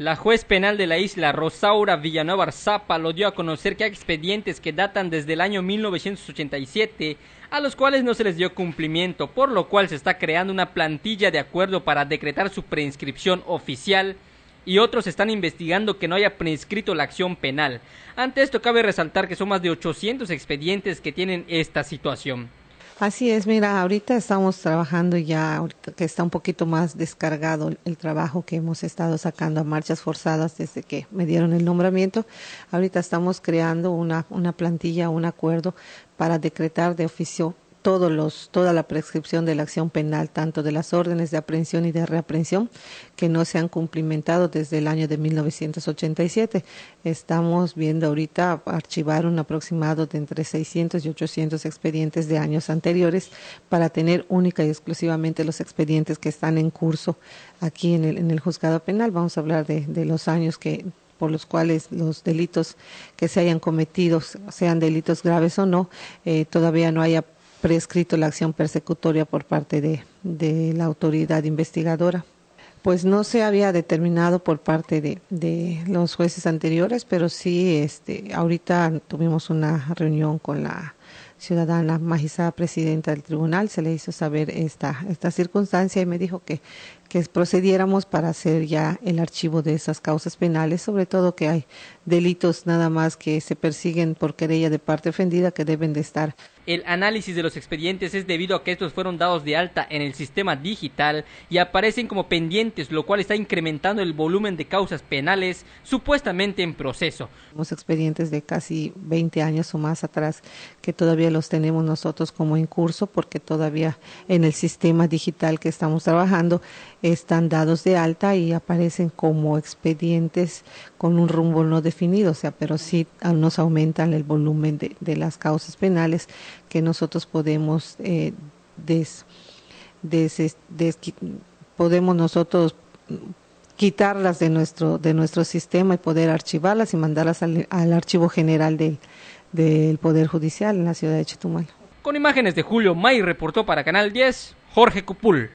La juez penal de la isla, Rosaura Villanueva Arzapa, lo dio a conocer que hay expedientes que datan desde el año 1987, a los cuales no se les dio cumplimiento, por lo cual se está creando una plantilla de acuerdo para decretar su preinscripción oficial y otros están investigando que no haya preinscrito la acción penal. Ante esto cabe resaltar que son más de 800 expedientes que tienen esta situación. Así es, mira, ahorita estamos trabajando ya, ahorita que está un poquito más descargado el trabajo que hemos estado sacando a marchas forzadas desde que me dieron el nombramiento. Ahorita estamos creando una, una plantilla, un acuerdo para decretar de oficio todos toda la prescripción de la acción penal, tanto de las órdenes de aprehensión y de reaprehensión, que no se han cumplimentado desde el año de 1987. Estamos viendo ahorita archivar un aproximado de entre 600 y 800 expedientes de años anteriores para tener única y exclusivamente los expedientes que están en curso aquí en el, en el juzgado penal. Vamos a hablar de, los años que por los cuales los delitos que se hayan cometido, sean delitos graves o no, eh, todavía no haya prescrito la acción persecutoria por parte de, de la autoridad investigadora pues no se había determinado por parte de, de, los jueces anteriores, pero sí, este, ahorita tuvimos una reunión con la ciudadana magistrada presidenta del tribunal, se le hizo saber esta, esta circunstancia y me dijo que, que procediéramos para hacer ya el archivo de esas causas penales, sobre todo que hay delitos nada más que se persiguen por querella de parte ofendida que deben de estar el análisis de los expedientes es debido a que estos fueron dados de alta en el sistema digital y aparecen como pendientes, lo cual está incrementando el volumen de causas penales supuestamente en proceso. Los expedientes de casi 20 años o más atrás que todavía los tenemos nosotros como en curso porque todavía en el sistema digital que estamos trabajando están dados de alta y aparecen como expedientes con un rumbo no definido, o sea, pero sí nos aumentan el volumen de, de las causas penales que nosotros podemos eh, des, podemos nosotros quitarlas de nuestro de nuestro sistema y poder archivarlas y mandarlas al, al archivo general del, del poder judicial en la ciudad de Chetumal. Con imágenes de Julio May reportó para Canal 10 Jorge Cupul.